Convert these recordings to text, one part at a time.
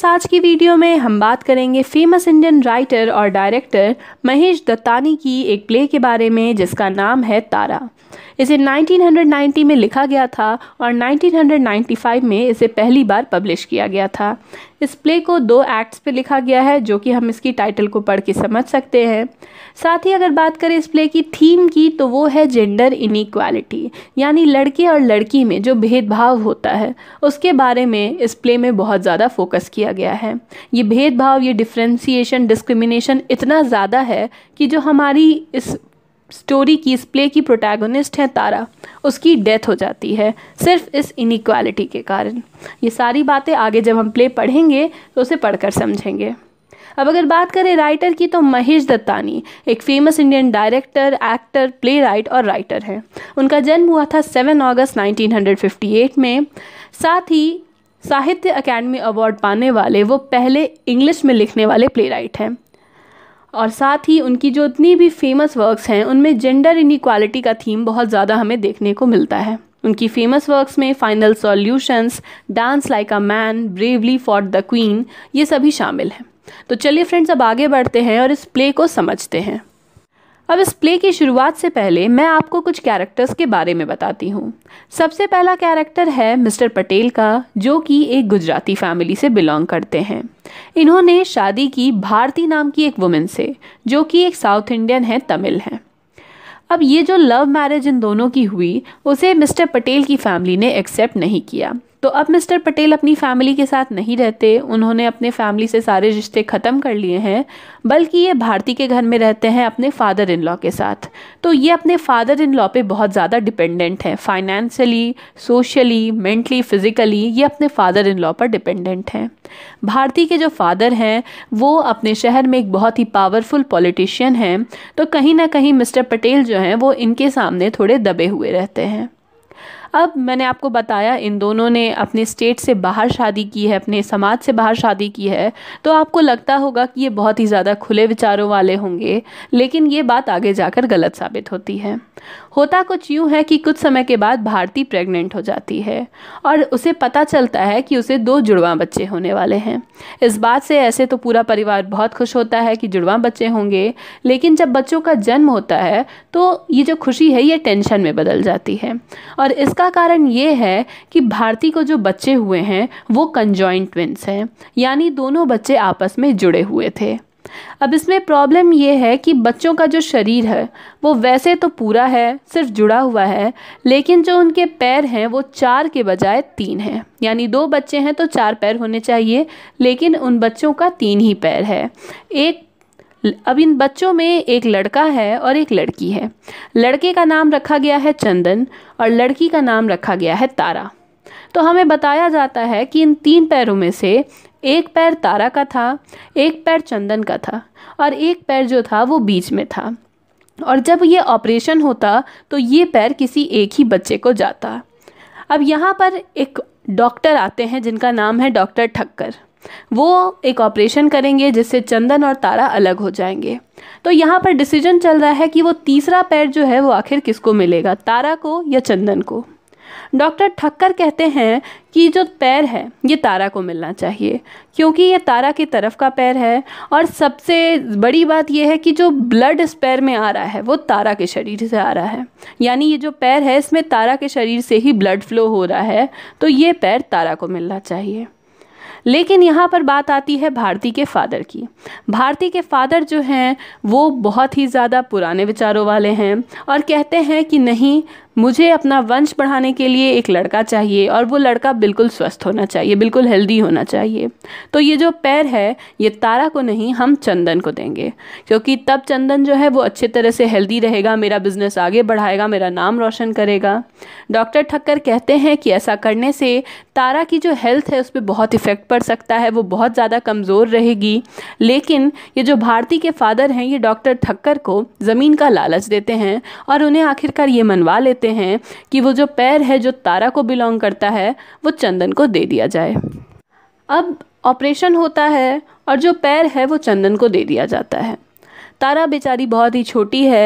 दोस्त आज की वीडियो में हम बात करेंगे फेमस इंडियन राइटर और डायरेक्टर महेश दत्तानी की एक प्ले के बारे में जिसका नाम है तारा इसे 1990 में लिखा गया था और 1995 में इसे पहली बार पब्लिश किया गया था इस प्ले को दो एक्ट्स पे लिखा गया है जो कि हम इसकी टाइटल को पढ़ के समझ सकते हैं साथ ही अगर बात करें इस प्ले की थीम की तो वो है जेंडर इनिक्वालिटी यानी लड़के और लड़की में जो भेदभाव होता है उसके बारे में इस प्ले में बहुत ज़्यादा फोकस किया गया है ये भेदभाव ये डिफ्रेंसीशन डिस्क्रिमिनेशन इतना ज़्यादा है कि जो हमारी इस स्टोरी की इस प्ले की प्रोटैगोनिस्ट है तारा उसकी डेथ हो जाती है सिर्फ इस इनिक्वालिटी के कारण ये सारी बातें आगे जब हम प्ले पढ़ेंगे तो उसे पढ़कर समझेंगे अब अगर बात करें राइटर की तो महेश दत्तानी एक famous Indian director actor playwright और राइटर हैं उनका जन्म हुआ था 7 अगस्त 1958 में साथ ही साहित्य अकेडमी अवार्ड पाने वाले वो पहले इंग्लिश में लिखने वाले प्ले राइट हैं और साथ ही उनकी जो इतनी भी फेमस वर्क्स हैं उनमें जेंडर इनिक्वालिटी का थीम बहुत ज़्यादा हमें देखने को मिलता है उनकी फेमस वर्क्स में final solutions dance like a man bravely for the queen ये सभी शामिल हैं तो चलिए फ्रेंड्स अब आगे बढ़ते हैं और इस प्ले को समझते हैं अब इस प्ले की शुरुआत से पहले मैं आपको कुछ कैरेक्टर्स के बारे में बताती हूँ सबसे पहला कैरेक्टर है मिस्टर पटेल का जो कि एक गुजराती फैमिली से बिलोंग करते हैं इन्होंने शादी की भारती नाम की एक वुमेन से जो कि एक साउथ इंडियन है तमिल हैं अब ये जो लव मैरिज इन दोनों की हुई उसे मिस्टर पटेल की फैमिली ने एक्सेप्ट नहीं किया तो अब मिस्टर पटेल अपनी फैमिली के साथ नहीं रहते उन्होंने अपने फैमिली से सारे रिश्ते ख़त्म कर लिए हैं बल्कि ये भारती के घर में रहते हैं अपने फ़ादर इन लॉ के साथ तो ये अपने फ़ादर इन लॉ पे बहुत ज़्यादा डिपेंडेंट हैं फाइनेंशियली सोशली मेंटली फ़िज़िकली ये अपने फ़ादर इन लॉ पर डिपेंडेंट हैं भारती के जो फादर हैं वो अपने शहर में एक बहुत ही पावरफुल पॉलिटिशियन हैं तो कहीं ना कहीं मिस्टर पटेल जो हैं वो इनके सामने थोड़े दबे हुए रहते हैं अब मैंने आपको बताया इन दोनों ने अपने स्टेट से बाहर शादी की है अपने समाज से बाहर शादी की है तो आपको लगता होगा कि ये बहुत ही ज़्यादा खुले विचारों वाले होंगे लेकिन ये बात आगे जाकर गलत साबित होती है होता कुछ यूँ है कि कुछ समय के बाद भारती प्रेग्नेंट हो जाती है और उसे पता चलता है कि उसे दो जुड़वा बच्चे होने वाले हैं इस बात से ऐसे तो पूरा परिवार बहुत खुश होता है कि जुड़वा बच्चे होंगे लेकिन जब बच्चों का जन्म होता है तो ये जो खुशी है ये टेंशन में बदल जाती है और इसका कारण ये है कि भारती को जो बच्चे हुए हैं वो कंजॉइंट ट्विंस हैं यानी दोनों बच्चे आपस में जुड़े हुए थे अब इसमें प्रॉब्लम यह है कि बच्चों का जो शरीर है वो वैसे तो पूरा है सिर्फ जुड़ा हुआ है लेकिन जो उनके पैर हैं वो चार के बजाय तीन हैं यानी दो बच्चे हैं तो चार पैर होने चाहिए लेकिन उन बच्चों का तीन ही पैर है एक अब इन बच्चों में एक लड़का है और एक लड़की है लड़के का नाम रखा गया है चंदन और लड़की का नाम रखा गया है तारा तो हमें बताया जाता है कि इन तीन पैरों में से एक पैर तारा का था एक पैर चंदन का था और एक पैर जो था वो बीच में था और जब ये ऑपरेशन होता तो ये पैर किसी एक ही बच्चे को जाता अब यहाँ पर एक डॉक्टर आते हैं जिनका नाम है डॉक्टर ठक्कर वो एक ऑपरेशन करेंगे जिससे चंदन और तारा अलग हो जाएंगे तो यहाँ पर डिसीजन चल रहा है कि वो तीसरा पैर जो है वो आखिर किसको मिलेगा तारा को या चंदन को डॉक्टर ठक्कर कहते हैं कि जो पैर है ये तारा को मिलना चाहिए क्योंकि ये तारा की तरफ का पैर है और सबसे बड़ी बात यह है कि जो ब्लड इस पैर में आ रहा है वो तारा के शरीर से आ रहा है यानी ये जो पैर है इसमें तारा के शरीर से ही ब्लड फ्लो हो रहा है तो ये पैर तारा को मिलना चाहिए लेकिन यहाँ पर बात आती है भारती के फादर की भारती के फादर जो हैं वो बहुत ही ज़्यादा पुराने विचारों वाले हैं और कहते हैं कि नहीं मुझे अपना वंश बढ़ाने के लिए एक लड़का चाहिए और वो लड़का बिल्कुल स्वस्थ होना चाहिए बिल्कुल हेल्दी होना चाहिए तो ये जो पैर है ये तारा को नहीं हम चंदन को देंगे क्योंकि तब चंदन जो है वो अच्छे तरह से हेल्दी रहेगा मेरा बिजनेस आगे बढ़ाएगा मेरा नाम रोशन करेगा डॉक्टर ठक्कर कहते हैं कि ऐसा करने से तारा की जो हेल्थ है उस पर बहुत इफ़ेक्ट पड़ सकता है वो बहुत ज़्यादा कमज़ोर रहेगी लेकिन ये जो भारती के फादर हैं ये डॉक्टर ठक्कर को ज़मीन का लालच देते हैं और उन्हें आखिरकार ये मनवा लेते कहते हैं कि वो जो पैर है जो तारा को बिलोंग करता है वो चंदन को दे दिया जाए अब ऑपरेशन होता है और जो पैर है वो चंदन को दे दिया जाता है तारा बेचारी बहुत ही छोटी है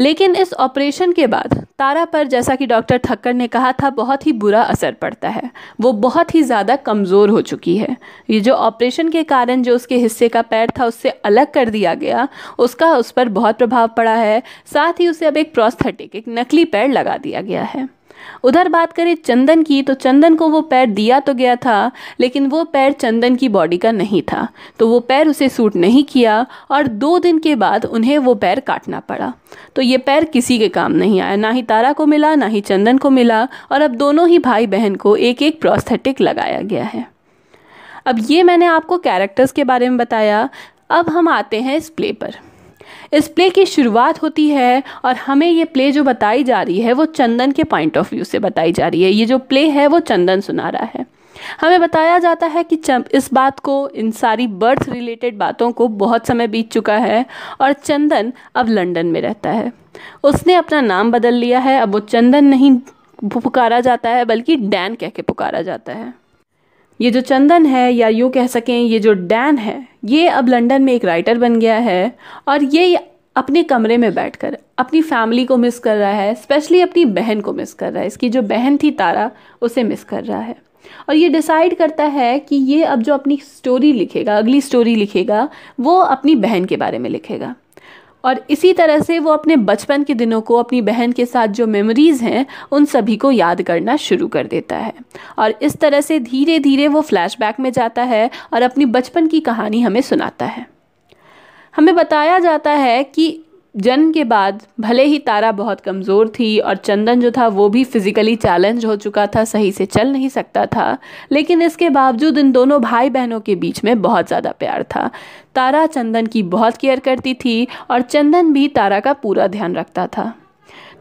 लेकिन इस ऑपरेशन के बाद तारा पर जैसा कि डॉक्टर थक्कर ने कहा था बहुत ही बुरा असर पड़ता है वो बहुत ही ज़्यादा कमज़ोर हो चुकी है ये जो ऑपरेशन के कारण जो उसके हिस्से का पैर था उससे अलग कर दिया गया उसका उस पर बहुत प्रभाव पड़ा है साथ ही उसे अब एक प्रोस्थेटिक एक नकली पैर लगा दिया गया है उधर बात करें चंदन की तो चंदन को वो पैर दिया तो गया था लेकिन वो पैर चंदन की बॉडी का नहीं था तो वो पैर उसे सूट नहीं किया और दो दिन के बाद उन्हें वो पैर काटना पड़ा तो ये पैर किसी के काम नहीं आया ना ही तारा को मिला ना ही चंदन को मिला और अब दोनों ही भाई बहन को एक एक प्रोस्थेटिक लगाया गया है अब ये मैंने आपको कैरेक्टर्स के बारे में बताया अब हम आते हैं इस प्ले पर इस प्ले की शुरुआत होती है और हमें ये प्ले जो बताई जा रही है वो चंदन के पॉइंट ऑफ व्यू से बताई जा रही है ये जो प्ले है वो चंदन सुना रहा है हमें बताया जाता है कि इस बात को इन सारी बर्थ रिलेटेड बातों को बहुत समय बीत चुका है और चंदन अब लंदन में रहता है उसने अपना नाम बदल लिया है अब वो चंदन नहीं पुकारा जाता है बल्कि डैन कह के पुकारा जाता है ये जो चंदन है या यूँ कह सकें ये जो डैन है ये अब लंदन में एक राइटर बन गया है और ये अपने कमरे में बैठकर अपनी फैमिली को मिस कर रहा है स्पेशली अपनी बहन को मिस कर रहा है इसकी जो बहन थी तारा उसे मिस कर रहा है और ये डिसाइड करता है कि ये अब जो अपनी स्टोरी लिखेगा अगली स्टोरी लिखेगा वो अपनी बहन के बारे में लिखेगा और इसी तरह से वो अपने बचपन के दिनों को अपनी बहन के साथ जो मेमोरीज़ हैं उन सभी को याद करना शुरू कर देता है और इस तरह से धीरे धीरे वो फ्लैशबैक में जाता है और अपनी बचपन की कहानी हमें सुनाता है हमें बताया जाता है कि जन्म के बाद भले ही तारा बहुत कमज़ोर थी और चंदन जो था वो भी फिज़िकली चैलेंज हो चुका था सही से चल नहीं सकता था लेकिन इसके बावजूद इन दोनों भाई बहनों के बीच में बहुत ज़्यादा प्यार था तारा चंदन की बहुत केयर करती थी और चंदन भी तारा का पूरा ध्यान रखता था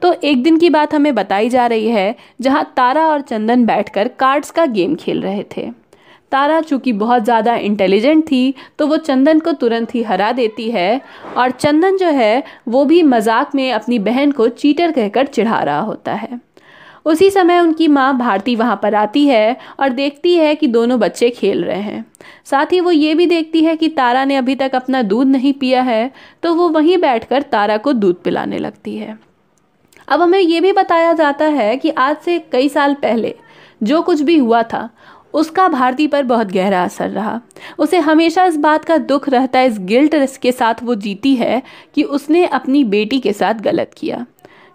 तो एक दिन की बात हमें बताई जा रही है जहाँ तारा और चंदन बैठकर कार्ड्स का गेम खेल रहे थे तारा चूँकि बहुत ज़्यादा इंटेलिजेंट थी तो वो चंदन को तुरंत ही हरा देती है और चंदन जो है वो भी मजाक में अपनी बहन को चीटर कहकर चिढ़ा रहा होता है उसी समय उनकी माँ भारती वहाँ पर आती है और देखती है कि दोनों बच्चे खेल रहे हैं साथ ही वो ये भी देखती है कि तारा ने अभी तक अपना दूध नहीं पिया है तो वो वहीं बैठकर तारा को दूध पिलाने लगती है अब हमें ये भी बताया जाता है कि आज से कई साल पहले जो कुछ भी हुआ था उसका भारती पर बहुत गहरा असर रहा उसे हमेशा इस बात का दुख रहता है इस गिल्ट के साथ वो जीती है कि उसने अपनी बेटी के साथ गलत किया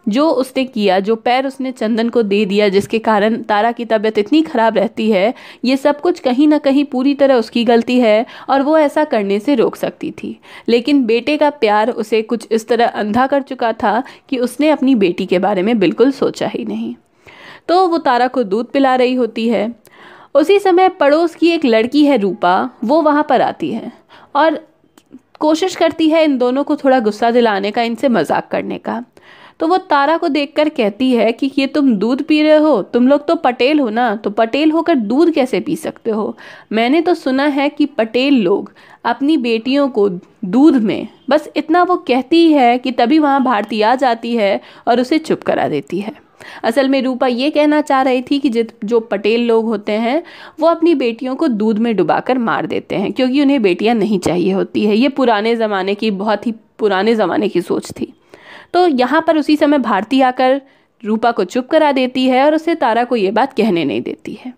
जो उसने किया जो पैर उसने चंदन को दे दिया जिसके कारण तारा की तबीयत इतनी ख़राब रहती है ये सब कुछ कहीं ना कहीं पूरी तरह उसकी गलती है और वो ऐसा करने से रोक सकती थी लेकिन बेटे का प्यार उसे कुछ इस तरह अंधा कर चुका था कि उसने अपनी बेटी के बारे में बिल्कुल सोचा ही नहीं तो वो तारा को दूध पिला रही होती है उसी समय पड़ोस की एक लड़की है रूपा वो वहाँ पर आती है और कोशिश करती है इन दोनों को थोड़ा गुस्सा दिलाने का इनसे मजाक करने का तो वो तारा को देखकर कहती है कि ये तुम दूध पी रहे हो तुम लोग तो पटेल हो ना तो पटेल होकर दूध कैसे पी सकते हो मैंने तो सुना है कि पटेल लोग अपनी बेटियों को दूध में बस इतना वो कहती है कि तभी वहाँ भारती आ जाती है और उसे चुप करा देती है असल में रूपा ये कहना चाह रही थी कि जो पटेल लोग होते हैं वो अपनी बेटियों को दूध में डुबाकर मार देते हैं क्योंकि उन्हें बेटियां नहीं चाहिए होती है ये पुराने ज़माने की बहुत ही पुराने ज़माने की सोच थी तो यहाँ पर उसी समय भारती आकर रूपा को चुप करा देती है और उसे तारा को ये बात कहने नहीं देती है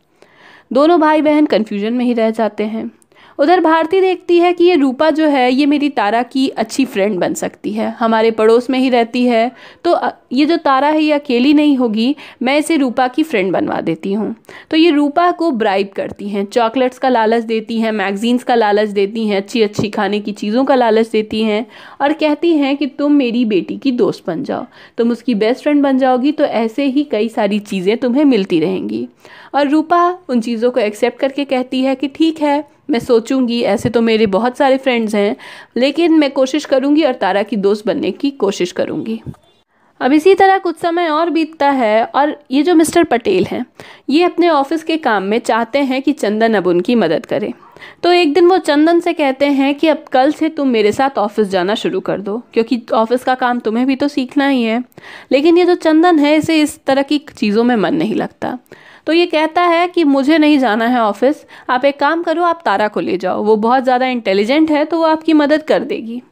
दोनों भाई बहन कन्फ्यूजन में ही रह जाते हैं उधर भारती देखती है कि ये रूपा जो है ये मेरी तारा की अच्छी फ्रेंड बन सकती है हमारे पड़ोस में ही रहती है तो ये जो तारा है ये अकेली नहीं होगी मैं इसे रूपा की फ्रेंड बनवा देती हूँ तो ये रूपा को ब्राइब करती हैं चॉकलेट्स का लालच देती हैं मैगजीन्स का लालच देती हैं अच्छी अच्छी खाने की चीज़ों का लालच देती हैं और कहती हैं कि तुम मेरी बेटी की दोस्त बन जाओ तुम उसकी बेस्ट फ्रेंड बन जाओगी तो ऐसे ही कई सारी चीज़ें तुम्हें मिलती रहेंगी और रूपा उन चीज़ों को एक्सेप्ट करके कहती है कि ठीक है मैं सोचूंगी ऐसे तो मेरे बहुत सारे फ्रेंड्स हैं लेकिन मैं कोशिश करूंगी और तारा की दोस्त बनने की कोशिश करूंगी अब इसी तरह कुछ समय और बीतता है और ये जो मिस्टर पटेल हैं ये अपने ऑफिस के काम में चाहते हैं कि चंदन अब उनकी मदद करे तो एक दिन वो चंदन से कहते हैं कि अब कल से तुम मेरे साथ ऑफिस जाना शुरू कर दो क्योंकि ऑफिस का काम तुम्हें भी तो सीखना ही है लेकिन ये जो चंदन है इसे इस तरह की चीज़ों में मन नहीं लगता तो ये कहता है कि मुझे नहीं जाना है ऑफिस आप एक काम करो आप तारा को ले जाओ वो बहुत ज़्यादा इंटेलिजेंट है तो वो आपकी मदद कर देगी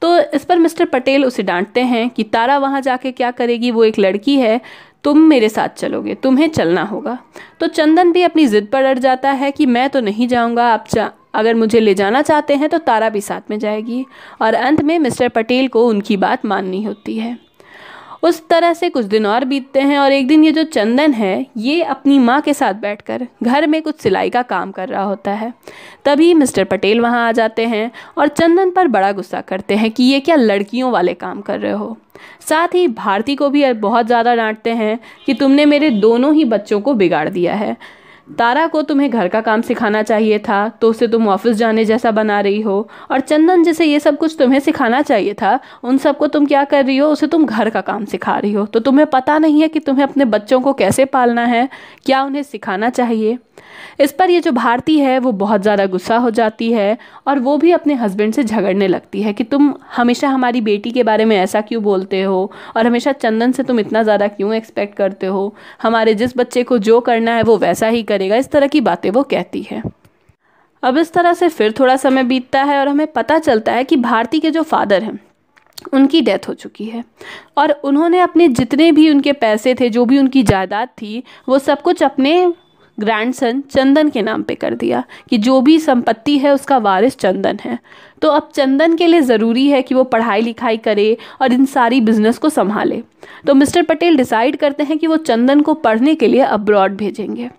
तो इस पर मिस्टर पटेल उसे डांटते हैं कि तारा वहाँ जाके क्या करेगी वो एक लड़की है तुम मेरे साथ चलोगे तुम्हें चलना होगा तो चंदन भी अपनी ज़िद पर अड़ जाता है कि मैं तो नहीं जाऊँगा आप जा अगर मुझे ले जाना चाहते हैं तो तारा भी साथ में जाएगी और अंत में मिस्टर पटेल को उनकी बात माननी होती है उस तरह से कुछ दिन और बीतते हैं और एक दिन ये जो चंदन है ये अपनी माँ के साथ बैठकर घर में कुछ सिलाई का काम कर रहा होता है तभी मिस्टर पटेल वहाँ आ जाते हैं और चंदन पर बड़ा गुस्सा करते हैं कि ये क्या लड़कियों वाले काम कर रहे हो साथ ही भारती को भी बहुत ज़्यादा डांटते हैं कि तुमने मेरे दोनों ही बच्चों को बिगाड़ दिया है तारा को तुम्हें घर का काम सिखाना चाहिए था तो उसे तुम ऑफिस जाने जैसा बना रही हो और चंदन जैसे ये सब कुछ तुम्हें सिखाना चाहिए था उन सबको तुम क्या कर रही हो उसे तुम घर का काम सिखा रही हो तो तुम्हें पता नहीं है कि तुम्हें अपने बच्चों को कैसे पालना है क्या उन्हें सिखाना चाहिए इस पर ये जो भारती है वो बहुत ज़्यादा गुस्सा हो जाती है और वो भी अपने हस्बैंड से झगड़ने लगती है कि तुम हमेशा हमारी बेटी के बारे में ऐसा क्यों बोलते हो और हमेशा चंदन से तुम इतना ज़्यादा क्यों एक्सपेक्ट करते हो हमारे जिस बच्चे को जो करना है वो वैसा ही करेगा इस तरह की बातें वो कहती है अब इस तरह से फिर थोड़ा समय बीतता है और हमें पता चलता है कि भारती के जो फादर हैं उनकी डेथ हो चुकी है और उन्होंने अपने जितने भी उनके पैसे थे जो भी उनकी जायदाद थी वो सब कुछ अपने ग्रैंडसन चंदन के नाम पे कर दिया कि जो भी संपत्ति है उसका वारिस चंदन है तो अब चंदन के लिए ज़रूरी है कि वो पढ़ाई लिखाई करे और इन सारी बिजनेस को संभाले तो मिस्टर पटेल डिसाइड करते हैं कि वो चंदन को पढ़ने के लिए अब्रॉड भेजेंगे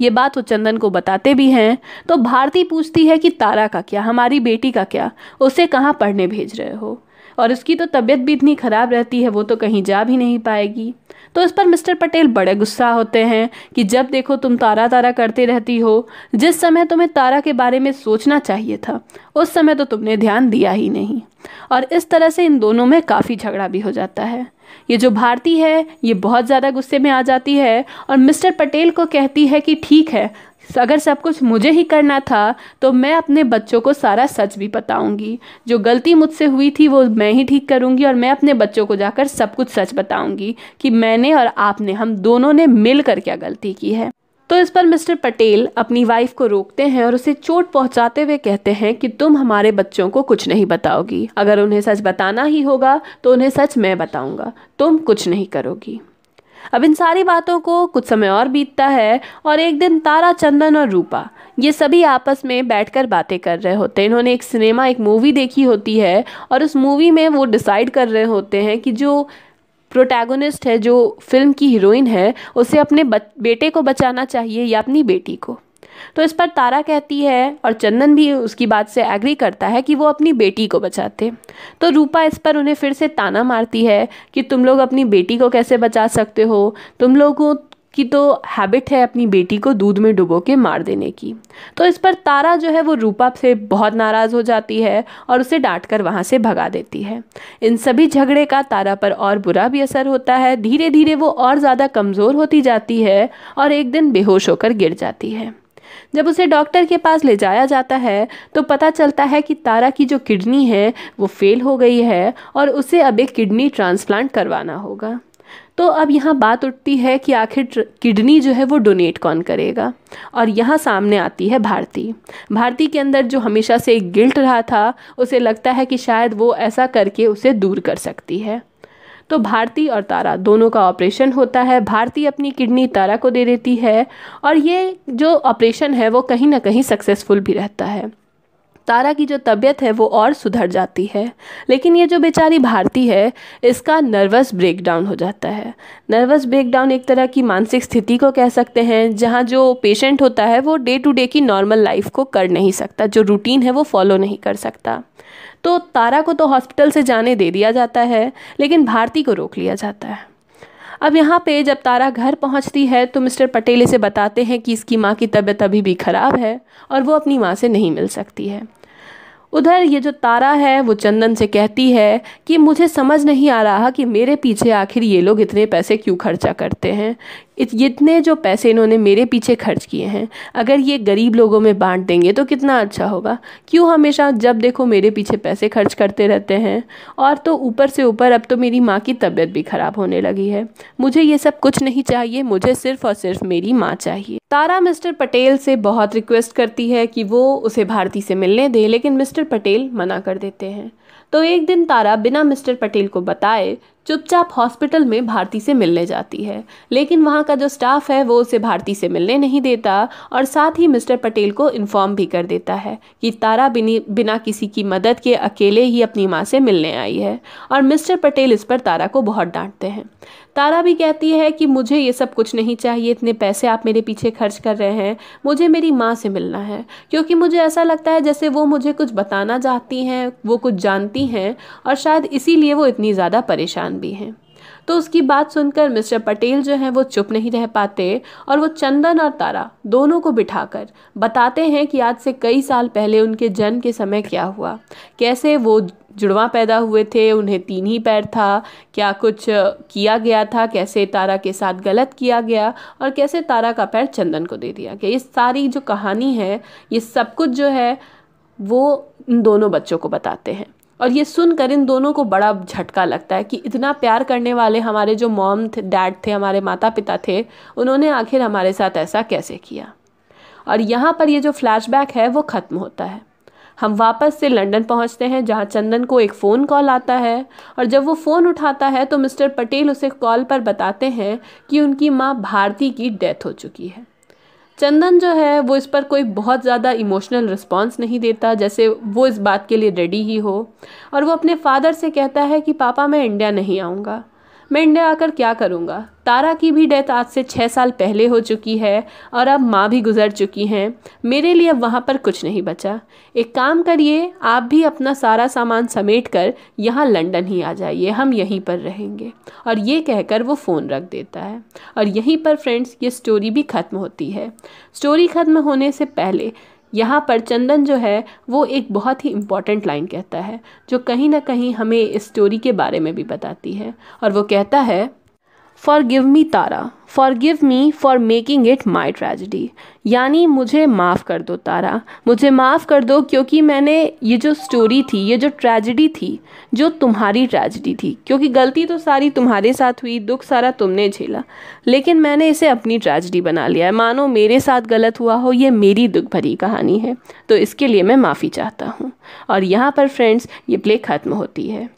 ये बात वो चंदन को बताते भी हैं तो भारती पूछती है कि तारा का क्या हमारी बेटी का क्या उसे कहाँ पढ़ने भेज रहे हो और उसकी तो तबीयत भी इतनी ख़राब रहती है वो तो कहीं जा भी नहीं पाएगी तो इस पर मिस्टर पटेल बड़े गुस्सा होते हैं कि जब देखो तुम तारा तारा करते रहती हो जिस समय तुम्हें तारा के बारे में सोचना चाहिए था उस समय तो तुमने ध्यान दिया ही नहीं और इस तरह से इन दोनों में काफ़ी झगड़ा भी हो जाता है ये जो भारती है ये बहुत ज़्यादा गुस्से में आ जाती है और मिस्टर पटेल को कहती है कि ठीक है तो अगर सब कुछ मुझे ही करना था तो मैं अपने बच्चों को सारा सच भी बताऊंगी जो गलती मुझसे हुई थी वो मैं ही ठीक करूंगी और मैं अपने बच्चों को जाकर सब कुछ सच बताऊंगी कि मैंने और आपने हम दोनों ने मिलकर क्या गलती की है तो इस पर मिस्टर पटेल अपनी वाइफ को रोकते हैं और उसे चोट पहुंचाते हुए कहते हैं कि तुम हमारे बच्चों को कुछ नहीं बताओगी अगर उन्हें सच बताना ही होगा तो उन्हें सच मैं बताऊंगा तुम कुछ नहीं करोगी अब इन सारी बातों को कुछ समय और बीतता है और एक दिन तारा चंदन और रूपा ये सभी आपस में बैठकर बातें कर रहे होते हैं इन्होंने एक सिनेमा एक मूवी देखी होती है और उस मूवी में वो डिसाइड कर रहे होते हैं कि जो प्रोटैगोनिस्ट है जो फिल्म की हीरोइन है उसे अपने बेटे को बचाना चाहिए या अपनी बेटी को तो इस पर तारा कहती है और चंदन भी उसकी बात से एग्री करता है कि वो अपनी बेटी को बचाते तो रूपा इस पर उन्हें फिर से ताना मारती है कि तुम लोग अपनी बेटी को कैसे बचा सकते हो तुम लोगों की तो हैबिट है अपनी बेटी को दूध में डुबो के मार देने की तो इस पर तारा जो है वो रूपा से बहुत नाराज़ हो जाती है और उसे डांट कर वहाँ से भगा देती है इन सभी झगड़े का तारा पर और बुरा भी असर होता है धीरे धीरे वो और ज़्यादा कमज़ोर होती जाती है और एक दिन बेहोश होकर गिर जाती है जब उसे डॉक्टर के पास ले जाया जाता है तो पता चलता है कि तारा की जो किडनी है वो फेल हो गई है और उसे अब एक किडनी ट्रांसप्लांट करवाना होगा तो अब यहाँ बात उठती है कि आखिर किडनी जो है वो डोनेट कौन करेगा और यहाँ सामने आती है भारती भारती के अंदर जो हमेशा से एक गिल्ट रहा था उसे लगता है कि शायद वो ऐसा करके उसे दूर कर सकती है तो भारती और तारा दोनों का ऑपरेशन होता है भारती अपनी किडनी तारा को दे देती है और ये जो ऑपरेशन है वो कहीं ना कहीं सक्सेसफुल भी रहता है तारा की जो तबीयत है वो और सुधर जाती है लेकिन ये जो बेचारी भारती है इसका नर्वस ब्रेकडाउन हो जाता है नर्वस ब्रेकडाउन एक तरह की मानसिक स्थिति को कह सकते हैं जहाँ जो पेशेंट होता है वो डे टू डे की नॉर्मल लाइफ को कर नहीं सकता जो रूटीन है वो फॉलो नहीं कर सकता तो तारा को तो हॉस्पिटल से जाने दे दिया जाता है लेकिन भारती को रोक लिया जाता है अब यहाँ पे जब तारा घर पहुँचती है तो मिस्टर पटेल इसे बताते हैं कि इसकी माँ की तबीयत अभी भी ख़राब है और वो अपनी माँ से नहीं मिल सकती है उधर ये जो तारा है वो चंदन से कहती है कि मुझे समझ नहीं आ रहा कि मेरे पीछे आखिर ये लोग इतने पैसे क्यों खर्चा करते हैं इतने जो पैसे इन्होंने मेरे पीछे खर्च किए हैं अगर ये गरीब लोगों में बांट देंगे तो कितना अच्छा होगा क्यों हमेशा जब देखो मेरे पीछे पैसे खर्च करते रहते हैं और तो ऊपर से ऊपर अब तो मेरी माँ की तबीयत भी ख़राब होने लगी है मुझे ये सब कुछ नहीं चाहिए मुझे सिर्फ और सिर्फ मेरी माँ चाहिए तारा मिस्टर पटेल से बहुत रिक्वेस्ट करती है कि वो उसे भारती से मिलने दे लेकिन मिस्टर पटेल मना कर देते हैं तो एक दिन तारा बिना मिस्टर पटेल को बताए चुपचाप हॉस्पिटल में भारती से मिलने जाती है लेकिन वहाँ का जो स्टाफ है वो उसे भारती से मिलने नहीं देता और साथ ही मिस्टर पटेल को इन्फॉर्म भी कर देता है कि तारा बिना किसी की मदद के अकेले ही अपनी माँ से मिलने आई है और मिस्टर पटेल इस पर तारा को बहुत डांटते हैं तारा भी कहती है कि मुझे ये सब कुछ नहीं चाहिए इतने पैसे आप मेरे पीछे खर्च कर रहे हैं मुझे मेरी माँ से मिलना है क्योंकि मुझे ऐसा लगता है जैसे वो मुझे कुछ बताना चाहती हैं वो कुछ जानती हैं और शायद इसीलिए वो इतनी ज़्यादा परेशान भी हैं तो उसकी बात सुनकर मिस्टर पटेल जो हैं वो चुप नहीं रह पाते और वो चंदन और तारा दोनों को बिठाकर बताते हैं कि आज से कई साल पहले उनके जन्म के समय क्या हुआ कैसे वो जुड़वा पैदा हुए थे उन्हें तीन ही पैर था क्या कुछ किया गया था कैसे तारा के साथ गलत किया गया और कैसे तारा का पैर चंदन को दे दिया गया ये सारी जो कहानी है ये सब कुछ जो है वो इन दोनों बच्चों को बताते हैं और ये सुनकर इन दोनों को बड़ा झटका लगता है कि इतना प्यार करने वाले हमारे जो मॉम थे डैड थे हमारे माता पिता थे उन्होंने आखिर हमारे साथ ऐसा कैसे किया और यहाँ पर ये जो फ्लैशबैक है वो ख़त्म होता है हम वापस से लंदन पहुंचते हैं जहां चंदन को एक फ़ोन कॉल आता है और जब वो फ़ोन उठाता है तो मिस्टर पटेल उसे कॉल पर बताते हैं कि उनकी माँ भारती की डेथ हो चुकी है चंदन जो है वो इस पर कोई बहुत ज़्यादा इमोशनल रिस्पॉन्स नहीं देता जैसे वो इस बात के लिए रेडी ही हो और वो अपने फादर से कहता है कि पापा मैं इंडिया नहीं आऊँगा मैं इंडिया आकर क्या करूँगा तारा की भी डेथ आज से छः साल पहले हो चुकी है और अब माँ भी गुजर चुकी हैं मेरे लिए अब वहाँ पर कुछ नहीं बचा एक काम करिए आप भी अपना सारा सामान समेट कर यहाँ लंदन ही आ जाइए हम यहीं पर रहेंगे और ये कहकर वो फ़ोन रख देता है और यहीं पर फ्रेंड्स ये स्टोरी भी ख़त्म होती है स्टोरी ख़त्म होने से पहले यहाँ पर चंदन जो है वो एक बहुत ही इम्पॉर्टेंट लाइन कहता है जो कहीं ना कहीं हमें इस स्टोरी के बारे में भी बताती है और वो कहता है forgive me Tara forgive me for making it my tragedy यानी मुझे माफ़ कर दो तारा मुझे माफ़ कर दो क्योंकि मैंने ये जो स्टोरी थी ये जो ट्रेजिडी थी जो तुम्हारी ट्रेजिडी थी क्योंकि गलती तो सारी तुम्हारे साथ हुई दुख सारा तुमने झेला लेकिन मैंने इसे अपनी ट्रेजिडी बना लिया है मानो मेरे साथ गलत हुआ हो ये मेरी दुख भरी कहानी है तो इसके लिए मैं माफ़ी चाहता हूँ और यहाँ पर फ्रेंड्स ये प्ले ख़त्म होती है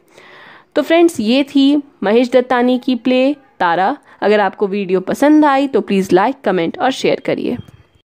तो फ्रेंड्स ये थी महेश दत्तानी की प्ले तारा अगर आपको वीडियो पसंद आई तो प्लीज़ लाइक कमेंट और शेयर करिए